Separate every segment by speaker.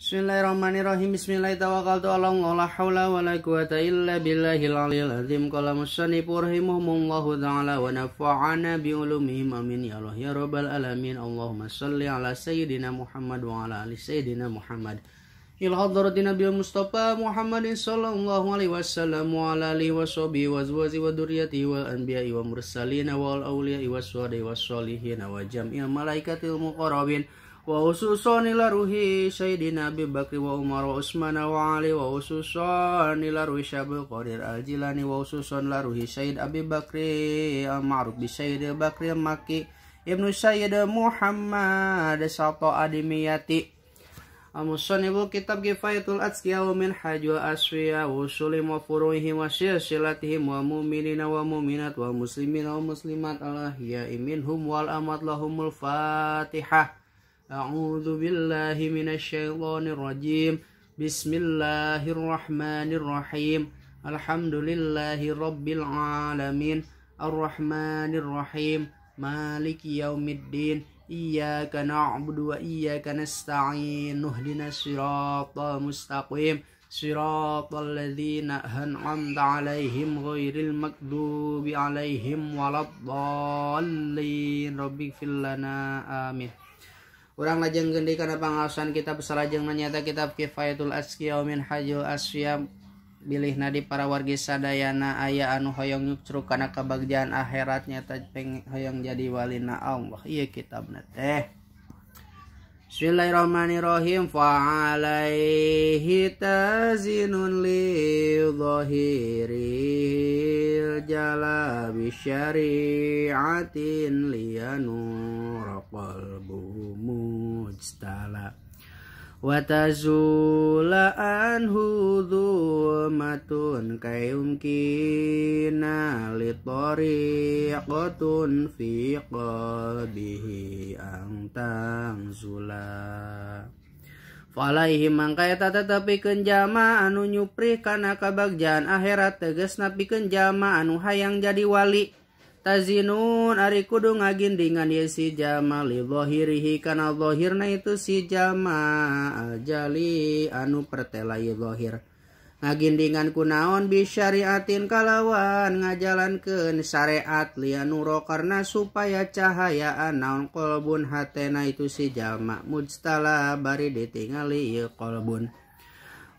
Speaker 1: Bismillahirrahmanirrahim Bismillahirrahmanirrahim Tawakkaltu la hawla wa la quwata illa billahil aliyil azim Qala musanifu rahimahumullahu ta'ala Wa nafa'ana bi'ulumihim amin Ya Allah ya rabbal alamin Allahumma salli ala sayyidina Muhammad Wa ala ali sayyidina Muhammad إلى حضرة نبي المصطفى محمد صلى الله عليه وسلم وعلى آله وصحبه وأزواجه وذريته والأنبياء والمرسلين والأولياء والشهداء والصالحين وجميع الملائكة المقربين wa ususan ila ruhi sayyidina Abi Bakri wa Umar wa Utsman wa Ali wa ususan ila ruhi Syabul Qadir Al Jilani wa ususan ila ruhi Sayyid Abi Bakri al bi Sayyid Bakri Makki Ibnu Sayyid Muhammad Sato Adimiyati Amusan ibu kitab kifayatul atskiya wa min hajwa aswiya wa sulim wa furuhihim wa syasilatihim wa muminina wa muminat wa muslimina wa muslimat Allah ya iminhum wal amat lahumul fatihah أعوذ بالله من الشيطان الرجيم بسم الله الرحمن الرحيم الحمد لله رب العالمين الرحمن الرحيم مالك يوم الدين إياك نعبد وإياك نستعين اهدنا الصراط المستقيم صراط الذين أنعمت عليهم غير المكذوب عليهم ولا الضالين ربي اغفر لنا آمين kalau orang lajeng gedi kana pansan kitab lajeng menyata kitab ki Fatul askiya min hajo asyam diih nadi para wargi sadana aya anu hoyongnyukru kana kabagan akhiratnyataj peng hoyong jadi wali na iya kitab na teh Bismillahirrahmanirrahim Fa'alaihi tazinun li zahiril jalabi syari'atin liyanura qalbu mujtala' watazula anhu dhulmatun kayumkina litariqatun fi qalbihi antang zula Falaihi mangka eta tetepikeun jama anu nyupri karena kabagjan akhirat teges napi kenjama anu hayang jadi wali kalau Tazinun ari kuung ngagin dingan ye si jama li bohirhikanaal bohirna itu si jama ajali anu pertehir ngagin dingan ku naon bi syariatin kalawan ngajalan ke syariat li nuro karena supaya chayaanang qolbun hatena itu si jamak mudjsta bari ditingali qolbun.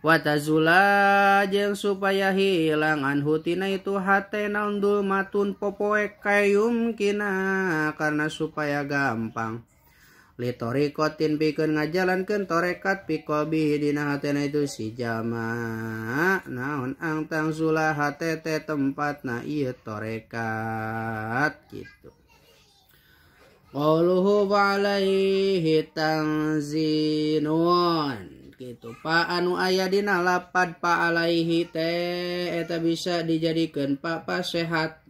Speaker 1: watazula jeng supaya hilang anhutina itu hate naundul matun popoe kayum kina karena supaya gampang litorikotin pikeun ngajalan torekat pikobi dina hatena itu si jama ang tang zula hate tempat na iya torekat gitu Qauluhu wa alaihi tanzinun gitu Pak anu ayadina lapad Pak alaihi teh eta bisa dijadikan Pak pas sehat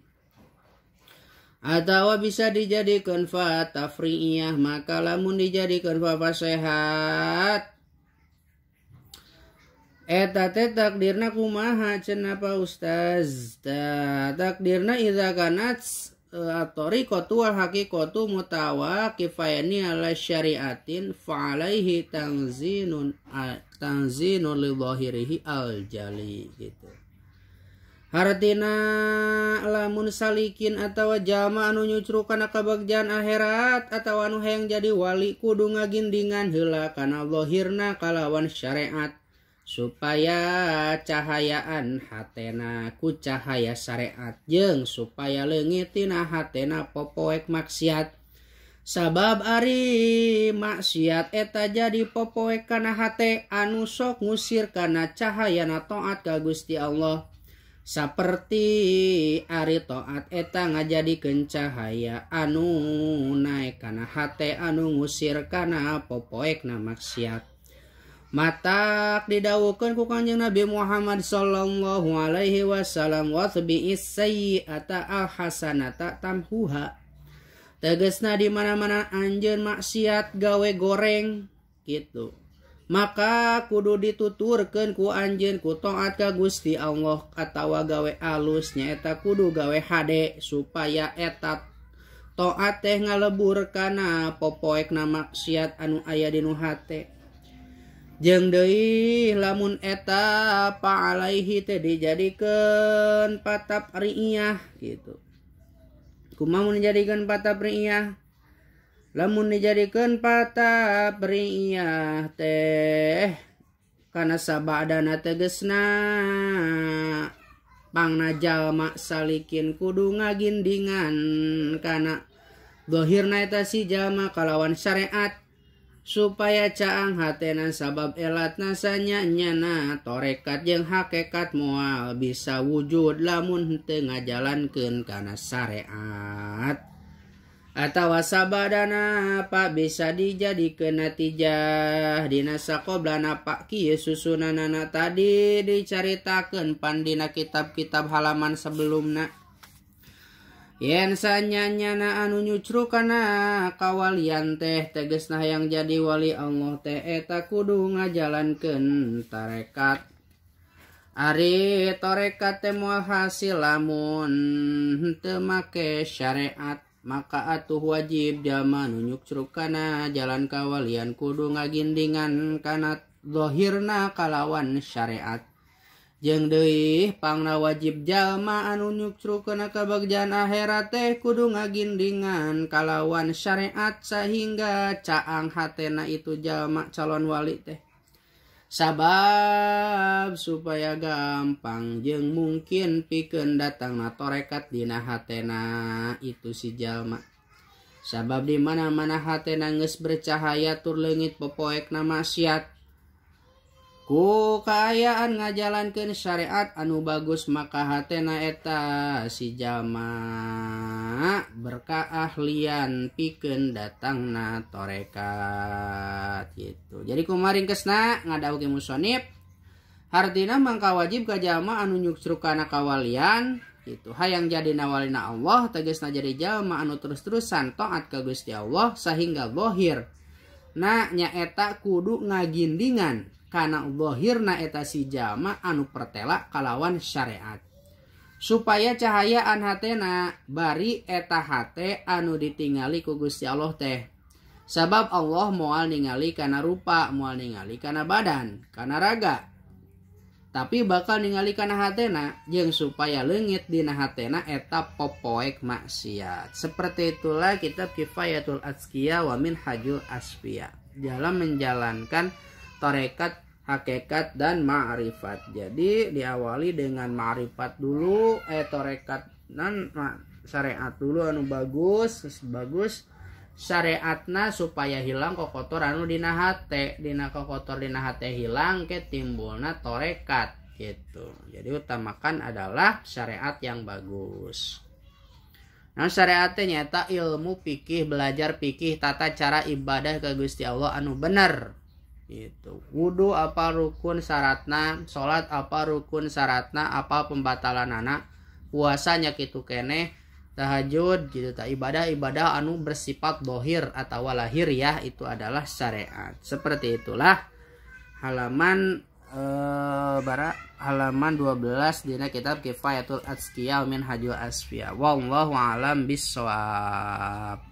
Speaker 1: atau bisa dijadikan fa tafri'iyah maka lamun dijadikan fa sehat eta teh takdirna kumaha cenapa ustaz ta, takdirna idza kanats Eh, at-tariqatu wal haqiqatu mutawaqifaini ala syari'atin fa alaihi tanzinun tanzinun li zahirihi al jali gitu Hartina lamun salikin atau jama anu nyucru karena kebagian akhirat atau anu yang jadi wali kudu ngagindingan heula karena zahirna kalawan syariat supaya cahayaan hatnaku cahaya saretjeng supaya legittina nah hatna popoek maksiat sabab Ari maksiat eta jadi popoek karena hate anu sok ngusir karena cahaya toat ga Gusti Allah seperti Ari toat eta nggak jadiken cahaya anu naik karena H anu ngusir karena popoek na maksiat matatak didawukan ku anjing nabi Muhammad Shallallahu Alaihi Wasallam wasbita Hasanata tamhuha tegesna dimana-mana anjr maksiat gawe goreng gitu maka kudu dituturken ku anjin ku toat ka Gusti Allah katatawa gawei alusnya etak kudu gawei hadek supaya etap toa teh ngaleburkana popoek na maksiat anu aya di nuhate. yang De lamun eta Alaihi dijadikan patap Riah gitu ku mau menjadikan patap pria lamun dijadikan patap pria teh karena sabah dana tegesna bangna Jamak Salikin kudu ngagindingan karena bohirna si jamakalawan syariat kalau supaya caang hat nasabab elaat nasanyanya na thorekat yang hakekat mual bisa wujud lamuntengah jalan kekana saret atauaba dana apa bisa dijadi kena tijadina koblana Pak Ki susunan nana tadi diceritaken Pandina kitab-kitab halaman sebelum na yensanyanya naanunycurrukanakawawalilian teh teges na yang jadi wali Allah te tak kudu nga jalanken tarekat Ari thorekat temmu hasililamun te make syariat maka atuh wajib zaman nunyukrukana jalankawalian kudu ngagindingan kanat dhohirna kalawan syariat jeng deihpang wajib jamaanunyukrukenaka Bagna aeraate kudu ngagin dengan kalawan syariat sah sehingga caang hatna itu jamak calonwalii teh sabab supaya gampang jeng mungkin piken datang matakat Dina hatena itu si jamak sabab dimana-mana hatenanges bercahaya turlengit pepoek nama siati kayakan nga jalan kenis syariat anu bagus maka hatna eta si jamaah berkaahlian piken datang na toreka gitu jadi kemarin kena ngada Oke musonib Hartina Mangka wajib ke jamaah anu nyukru karenakawawalilian itu hay yang jadi Nawalina Allah tena jadi jama anu terus-terusan toat ke Gusti Allah sehingga Bohir nanya etak kudu ngagin dingan kita karena dhohirna eta si jama anu pertela kalawan syariat supaya cahaya anhatena bari eta hate anu ditingali ku Gusti Allah teh sabab Allah mual ningali karena rupa mual ningali karena badan karena raga tapi bakal ningali karena hatena yang supaya lengit dina hatena eta popoek maksiat seperti itulah kitab kifayatul atskiya wamin hajul asfiya dalam menjalankan tarekat, hakikat dan ma'rifat. Jadi diawali dengan ma'rifat dulu, eh tarekat dan syariat dulu anu bagus, bagus syariatna supaya hilang kokotor anu dina hate, dina kokotor dina hate hilang ke timbulna tarekat gitu. Jadi utamakan adalah syariat yang bagus. Nah syariatnya nyata ilmu pikih belajar pikih tata cara ibadah ke Gusti Allah anu benar itu wudhu apa rukun syaratna salat apa rukun syaratna apa pembatalan anak puasanya gitu kene tahajud gitu tak ibadah ibadah anu bersifat dohir atau lahir ya itu adalah syariat seperti itulah halaman eh, bara halaman 12 dina kitab kifayatul azkiyah min hajul asfiya wallahu alam bisawab